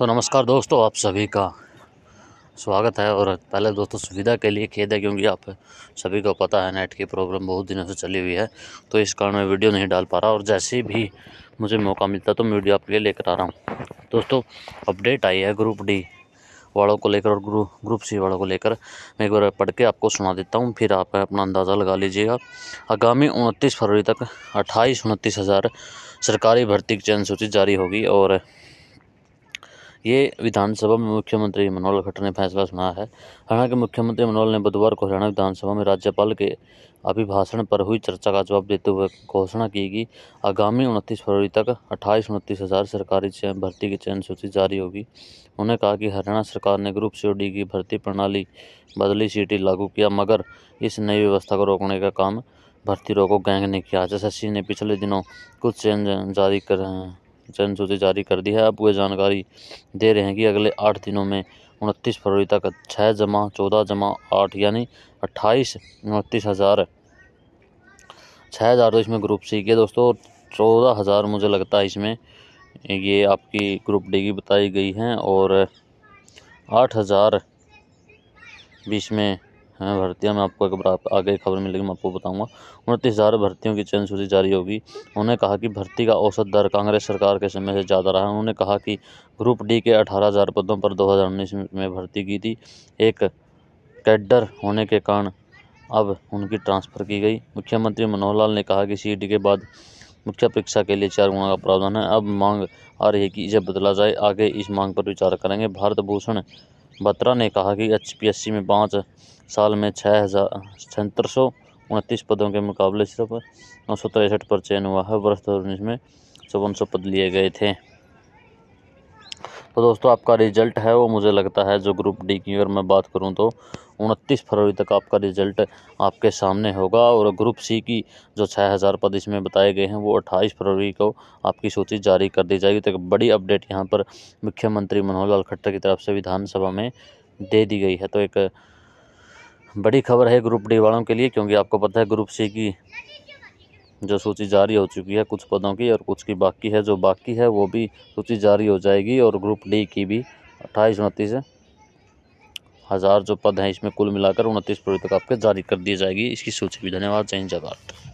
तो नमस्कार दोस्तों आप सभी का स्वागत है और पहले दोस्तों सुविधा के लिए खेद है क्योंकि आप सभी को पता है नेट की प्रॉब्लम बहुत दिनों से चली हुई है तो इस कारण मैं वीडियो नहीं डाल पा रहा और जैसे भी मुझे मौका मिलता तो मैं वीडियो आपके लिए लेकर आ रहा हूँ दोस्तों अपडेट आई है ग्रुप डी वालों को लेकर और ग्रुप ग्रुप सी वालों को लेकर मैं एक बार पढ़ के आपको सुना देता हूँ फिर आप अपना अंदाज़ा लगा लीजिएगा आगामी उनतीस फरवरी तक अट्ठाईस उनतीस हज़ार सरकारी भर्ती की चयन सूची जारी होगी और ये विधानसभा में मुख्यमंत्री मनोहर खट्टर ने फैसला सुनाया है हरियाणा के मुख्यमंत्री मनोहर ने बुधवार को हरियाणा विधानसभा में राज्यपाल के अभिभाषण पर हुई चर्चा का जवाब देते हुए घोषणा की कि आगामी उनतीस फरवरी तक अट्ठाईस उनतीस हज़ार सरकारी चयन भर्ती की चयन सूची जारी होगी उन्होंने कहा कि हरियाणा सरकार ने ग्रुप सी डी की भर्ती प्रणाली बदली सीटी लागू किया मगर इस नई व्यवस्था को रोकने का काम भर्ती रोको गैंग ने किया सी ने पिछले दिनों कुछ चयन जारी कर सूची जारी कर दी है अब वे जानकारी दे रहे हैं कि अगले आठ दिनों में उनतीस फरवरी तक छः जमा चौदह जमा आठ यानी अट्ठाईस उनतीस हज़ार छः हज़ार तो इसमें ग्रुप सी के दोस्तों चौदह हज़ार मुझे लगता है इसमें ये आपकी ग्रुप डी की बताई गई हैं और आठ हज़ार बीस में हैं भर्तियाँ मैं आपको अगर आप आगे खबर मिलेगी मैं आपको बताऊंगा उनतीस हज़ार भर्तियों की चयन सूची जारी होगी उन्होंने कहा कि भर्ती का औसत दर कांग्रेस सरकार के समय से ज़्यादा रहा उन्होंने कहा कि ग्रुप डी के अठारह हज़ार पदों पर दो हज़ार उन्नीस में भर्ती की थी एक कैडर होने के कारण अब उनकी ट्रांसफ़र की गई मुख्यमंत्री मनोहर लाल ने कहा कि सी के बाद मुख्य परीक्षा के लिए चार गुणा का प्रावधान है अब मांग आ रही है कि इसे बदला जाए आगे इस मांग पर विचार करेंगे भारत भूषण बत्रा ने कहा कि एच में पाँच साल में छः हज़ार सौ उनतीस पदों के मुकाबले सिर्फ नौ सौ तिरसठ पर चयन हुआ है वर्ष दो में चौवन सौ पद लिए गए थे तो दोस्तों आपका रिज़ल्ट है वो मुझे लगता है जो ग्रुप डी की अगर मैं बात करूँ तो उनतीस फरवरी तक आपका रिज़ल्ट आपके सामने होगा और ग्रुप सी की जो छः हज़ार पद इसमें बताए गए हैं वो अट्ठाईस फरवरी को आपकी सूची जारी कर दी जाएगी तो बड़ी अपडेट यहाँ पर मुख्यमंत्री मनोहर लाल खट्टर की तरफ से विधानसभा में दे दी गई है तो एक बड़ी खबर है ग्रुप डी वालों के लिए क्योंकि आपको पता है ग्रुप सी की जो सूची जारी हो चुकी है कुछ पदों की और कुछ की बाकी है जो बाकी है वो भी सूची जारी हो जाएगी और ग्रुप डी की भी अट्ठाईस उनतीस हज़ार जो पद हैं इसमें कुल मिलाकर उनतीस प्रवृत्ति आपके जारी कर दी जाएगी इसकी सूची भी धन्यवाद जय भारत